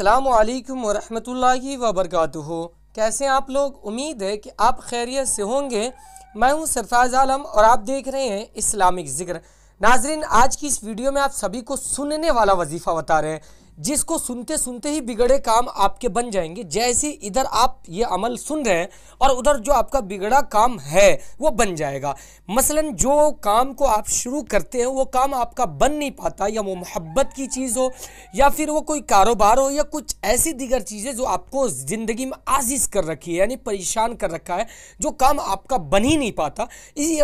अल्लाम वरहमतुल्लाहि वबरकातुहु कैसे आप लोग उम्मीद है कि आप खैरियत से होंगे मैं हूं सरफराज आलम और आप देख रहे हैं इस्लामिक ज़िक्र नाजरीन आज की इस वीडियो में आप सभी को सुनने वाला वजीफ़ा बता रहे हैं जिसको सुनते सुनते ही बिगड़े काम आपके बन जाएंगे जैसे इधर आप ये अमल सुन रहे हैं और उधर जो आपका बिगड़ा काम है वो बन जाएगा मसलन जो काम को आप शुरू करते हैं वो काम आपका बन नहीं पाता या वो मोहब्बत की चीज़ हो या फिर वो कोई कारोबार हो या कुछ ऐसी दीगर चीज़ें जो आपको ज़िंदगी में आजिज़ कर रखी है यानी परेशान कर रखा है जो काम आपका बन ही नहीं पाता इसी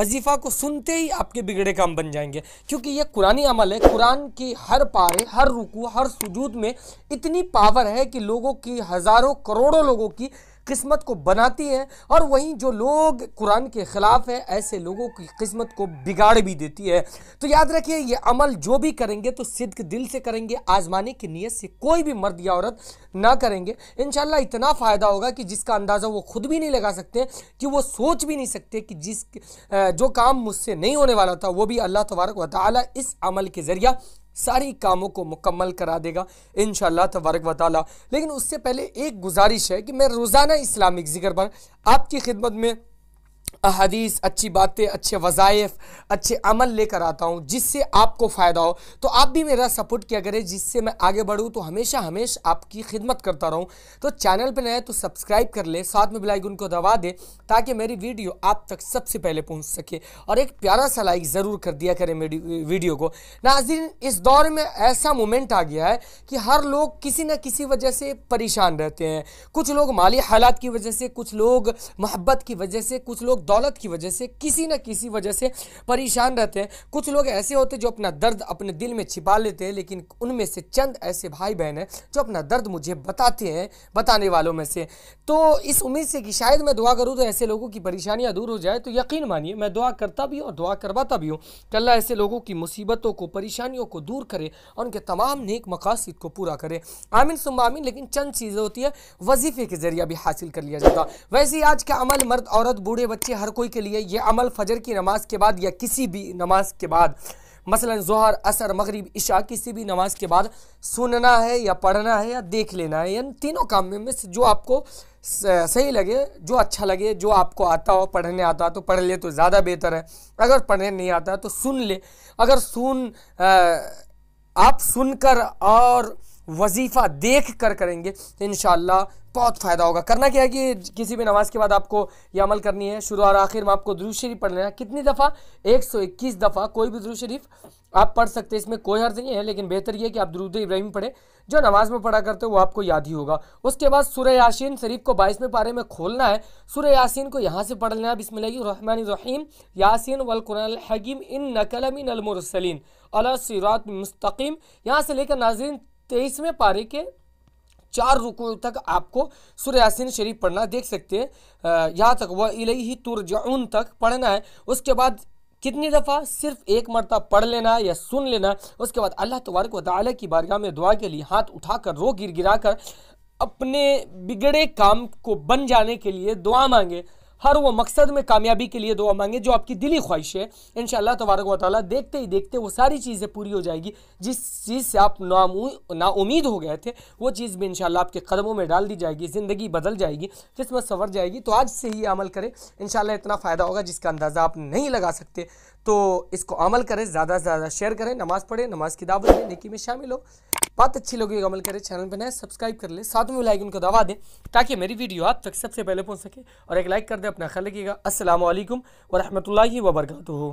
वजीफ़ा को सुनते ही आपके बिगड़े काम बन जाएंगे क्योंकि ये कुरानी अमल है कुरान की हर पारे हर रुकू हर सुजूद में इतनी पावर है कि लोगों की हज़ारों करोड़ों लोगों की किस्मत को बनाती है और वहीं जो लोग कुरान के ख़िलाफ़ हैं ऐसे लोगों की किस्मत को बिगाड़ भी देती है तो याद रखिए ये अमल जो भी करेंगे तो सिद्क दिल से करेंगे आज़माने की नीयत से कोई भी मर्द या औरत ना करेंगे इनशाला इतना फ़ायदा होगा कि जिसका अंदाज़ा वो खुद भी नहीं लगा सकते कि वो सोच भी नहीं सकते कि जिस जो काम मुझसे नहीं होने वाला था वो भी अल्लाह तबारक व ताली इस अमल के ज़रिया सारी कामों को मुकम्मल करा देगा इन तबारक वाली लेकिन उससे पहले एक गुजारिश है कि मैं रोज़ाना इस्लामिक जिक्र पर आपकी खिदमत में अहदीस अच्छी बातें अच्छे वज़ाइफ अच्छे अमल लेकर आता हूँ जिससे आपको फ़ायदा हो तो आप भी मेरा सपोर्ट किया करें जिससे मैं आगे बढ़ूँ तो हमेशा हमेशा आपकी खिदमत करता रहूँ तो चैनल पर नए तो सब्सक्राइब कर ले साथ में बेलाइकन को दबा दे ताकि मेरी वीडियो आप तक सबसे पहले पहुँच सके और एक प्यारा सा लाइक ज़रूर कर दिया करें मेरी वीडियो को नाजिन इस दौर में ऐसा मोमेंट आ गया है कि हर लोग किसी न किसी वजह से परेशान रहते हैं कुछ लोग माली हालात की वजह से कुछ लोग मोहब्बत की वजह से कुछ लोग दौलत की वजह से किसी न किसी वजह से परेशान रहते हैं कुछ लोग ऐसे होते हैं जो अपना दर्द अपने दिल में छिपा लेते हैं लेकिन उनमें से चंद ऐसे भाई बहन हैं जो अपना दर्द मुझे बताते हैं बताने वालों में से तो इस उम्मीद से कि शायद मैं दुआ करूँ तो ऐसे लोगों की परेशानियाँ दूर हो जाए तो यकीन मानिए मैं दुआ करता भी और दुआ करवाता भी हूँ कि अल्लाह ऐसे लोगों की मुसीबतों को परेशानियों को दूर करे और उनके तमाम नेक मकासद को पूरा करे आमिन सुम आमिन लेकिन चंद चीज़ें होती है वजीफे के ज़रिए भी हासिल कर लिया जाता वैसे ही आज का अमल मर्द औरत बूढ़े बच्चे कि हर कोई के लिए यह अमल फजर की नमाज के बाद या किसी भी नमाज के बाद मसलन जहर असर मगरिब इशा किसी भी नमाज के बाद सुनना है या पढ़ना है या देख लेना है यानी तीनों काम में, से जो आपको सही लगे जो अच्छा लगे जो आपको आता हो पढ़ने आता तो पढ़ ले तो ज़्यादा बेहतर है अगर पढ़ने नहीं आता तो सुन ले अगर सुन आ, आप सुनकर और वजीफ़ा देख कर करेंगे तो इन बहुत फ़ायदा होगा करना क्या है कि किसी भी नमाज के बाद आपको यह अमल करनी है शुरू और आखिर में आपको दुरू शरीफ पढ़ लेना है कितनी दफ़ा एक सौ इक्कीस दफ़ा कोई भी दुरू शरीफ आप पढ़ सकते हैं इसमें कोई हर्ज नहीं है लेकिन बेहतर यह कि आप दुरुद इब्राहिम पढ़ें जो नमाज में पढ़ा करते हो वो आपको याद ही होगा उसके बाद सुर यासिन शरीफ को बाईसवें पारे में खोलना है सुर यासिन को यहाँ से पढ़ लेना है बिसमिल्लाहमान रहीम यासिन वलकुरान इन नकलमिन अलमरसलिन अला सिरात मुस्तकीम यहाँ से लेकर नाजरीन तेईसवें पारे के चार रुकू तक आपको सूर्यासीन शरीफ पढ़ना देख सकते हैं यहाँ तक वह इलही तुरजाउन तक पढ़ना है उसके बाद कितनी दफ़ा सिर्फ एक मरतबा पढ़ लेना या सुन लेना उसके बाद अल्लाह तबारक वाली की बारगाह में दुआ के लिए हाथ उठाकर रो गिर गिरा कर अपने बिगड़े काम को बन जाने के लिए दुआ मांगे हर वो मकसद में कामयाबी के लिए दुआ मांगे जो आपकी दिली ख्वाहिश है इन तबारक वाली देखते ही देखते वो सारी चीज़ें पूरी हो जाएगी जिस चीज़ से आप नाउमीद हो गए थे वो चीज़ भी इन आपके कदमों में डाल दी जाएगी ज़िंदगी बदल जाएगी किस्मत संवर जाएगी तो आज से ही अमल करें इन इतना फ़ायदा होगा जिसका अंदाज़ा आप नहीं लगा सकते तो इसको अमल करें ज़्यादा से ज़्यादा शेयर करें नमाज़ पढ़ें नमाज़ की दावत दें निकी में शामिल हो बात अच्छी लगी अमल करें चैनल पर नए सब्सक्राइब कर ले साथ में लाइक उनको दबा दें ताकि मेरी वीडियो आप तक सबसे पहले पहुँच सके और एक लाइक कर दें अपना ख्याल रखिएगा असल वरहमल वर्का